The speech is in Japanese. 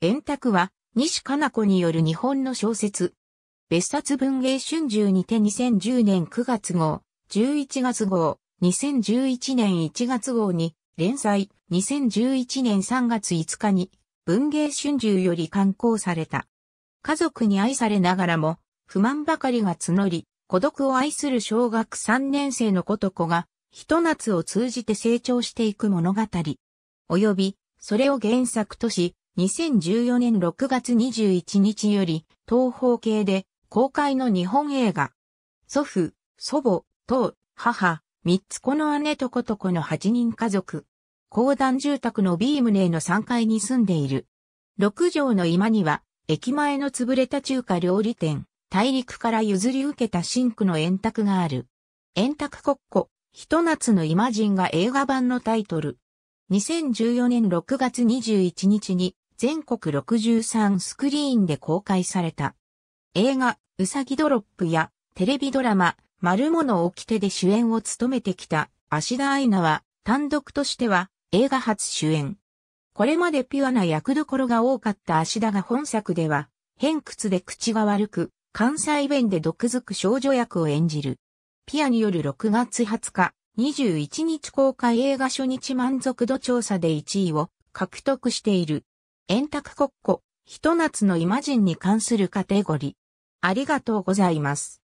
円卓は、西かな子による日本の小説。別冊文芸春秋にて2010年9月号、11月号、2011年1月号に、連載、2011年3月5日に、文芸春秋より刊行された。家族に愛されながらも、不満ばかりが募り、孤独を愛する小学3年生のこと子が、一夏を通じて成長していく物語。及び、それを原作とし、2014年6月21日より、東方系で公開の日本映画。祖父、祖母、父、母、三つ子の姉と子と子の八人家族。公団住宅のビームネーの3階に住んでいる。6畳の居間には、駅前の潰れた中華料理店、大陸から譲り受けたシンクの円卓がある。円卓国庫、ひと夏のイマジンが映画版のタイトル。2014年6月21日に全国63スクリーンで公開された。映画、うさぎドロップやテレビドラマ、丸物手」で主演を務めてきた芦田愛菜は単独としては映画初主演。これまでピュアな役どころが多かった芦田が本作では偏屈で口が悪く関西弁で毒づく少女役を演じる。ピアによる6月20日21日公開映画初日満足度調査で1位を獲得している。円卓国庫、人夏のイマジンに関するカテゴリー。ありがとうございます。